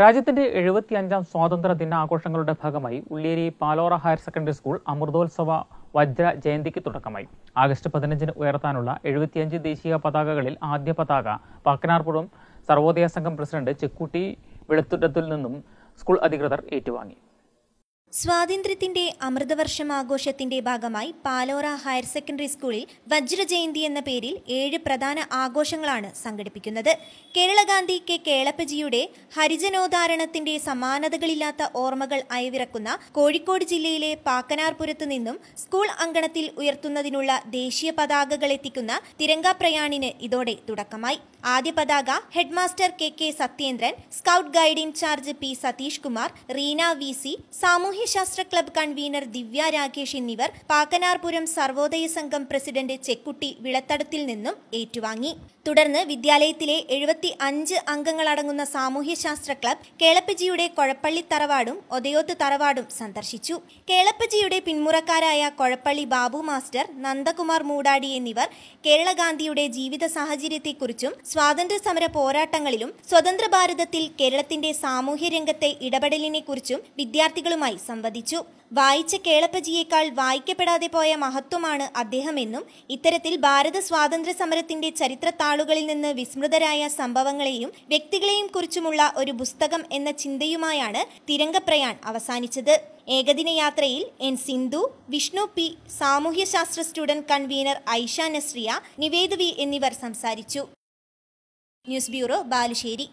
രാജ്യത്തിന്റെ അഞ്ചാം സ്വാതന്ത്ര്യ ദിനാഘോഷങ്ങളുടെ ഭാഗമായി Ulleri Palora higher secondary school അമൃതോത്സവ വജ്ര ജയന്തിക്ക് തുടക്കമായി ആഗസ്റ്റ് പതിനഞ്ചിന് ഉയർത്താനുള്ള എഴുപത്തിയഞ്ച് ദേശീയ പതാകകളിൽ ആദ്യ പതാക പാക്കനാർപുഴം സർവോദയ സംഘം പ്രസിഡന്റ് ചെക്കുട്ടി വെളുത്തുറ്റത്തിൽ നിന്നും സ്കൂൾ അധികൃതർ ഏറ്റുവാങ്ങി സ്വാതന്ത്ര്യത്തിന്റെ അമൃതവർഷം ആഘോഷത്തിന്റെ ഭാഗമായി പാലോറ ഹയർ സെക്കൻഡറി സ്കൂളിൽ വജ്രജയന്തി എന്ന പേരിൽ ഏഴ് പ്രധാന ആഘോഷങ്ങളാണ് സംഘടിപ്പിക്കുന്നത് കേരളഗാന്ധി കെ കേളപ്പജിയുടെ ഹരിജനോദാഹരണത്തിന്റെ സമാനതകളില്ലാത്ത ഓർമ്മകൾ അയവിറക്കുന്ന കോഴിക്കോട് ജില്ലയിലെ പാക്കനാർപുരത്തു നിന്നും സ്കൂൾ അങ്കണത്തിൽ ഉയർത്തുന്നതിനുള്ള ദേശീയ പതാകകൾ എത്തിക്കുന്ന തിരങ്കാപ്രയാണിന് ഇതോടെ തുടക്കമായി ആദ്യ പതാക headmaster K K Sathyendran scout guide in charge P Satheesh Kumar Reena V C സാമൂഹ്യ സാമൂഹ്യശാസ്ത്ര ക്ലബ്ബ് കൺവീനർ ദിവ്യ രാകേഷ് എന്നിവർ പാക്കനാർപുരം സർവോദയ സംഘം പ്രസിഡന്റ് ചെക്കുട്ടി വിളത്തടത്തിൽ നിന്നും ഏറ്റുവാങ്ങി തുടർന്ന് വിദ്യാലയത്തിലെ എഴുപത്തി അഞ്ച് അംഗങ്ങളടങ്ങുന്ന സാമൂഹ്യശാസ്ത്ര ക്ലബ്ബ് കേളപ്പജിയുടെ കൊഴപ്പള്ളി തറവാടും ഒതയോത്ത് തറവാടും സന്ദർശിച്ചു കേളപ്പജിയുടെ പിന്മുറക്കാരായ കൊഴപ്പള്ളി ബാബു മാസ്റ്റർ നന്ദകുമാർ മൂടാടി എന്നിവർ കേരളഗാന്ധിയുടെ ജീവിത സാഹചര്യത്തെക്കുറിച്ചും സ്വാതന്ത്ര്യ സമര പോരാട്ടങ്ങളിലും സ്വതന്ത്ര ഭാരതത്തിൽ കേരളത്തിന്റെ സാമൂഹ്യ രംഗത്തെ ഇടപെടലിനെക്കുറിച്ചും വിദ്യാർത്ഥികളുമായി സംവദിച്ചു വായിച്ച കേളപ്പജിയേക്കാൾ വായിക്കപ്പെടാതെ പോയ മഹത്വമാണ് അദ്ദേഹമെന്നും ഇത്തരത്തിൽ ഭാരത സ്വാതന്ത്ര്യ സമരത്തിന്റെ ചരിത്രത്താളുകളിൽ നിന്ന് വിസ്മൃതരായ സംഭവങ്ങളെയും വ്യക്തികളെയും കുറിച്ചുമുള്ള ഒരു പുസ്തകം എന്ന ചിന്തയുമായാണ് തിരംഗപ്രയാൺ അവസാനിച്ചത് ഏകദിന യാത്രയിൽ എൻ സിന്ധു വിഷ്ണു പി സാമൂഹ്യശാസ്ത്ര student convener Aisha Nazriya Nived V എന്നിവർ സംസാരിച്ചു ന്യൂസ് ബ്യൂറോ ബാലുശ്ശേരി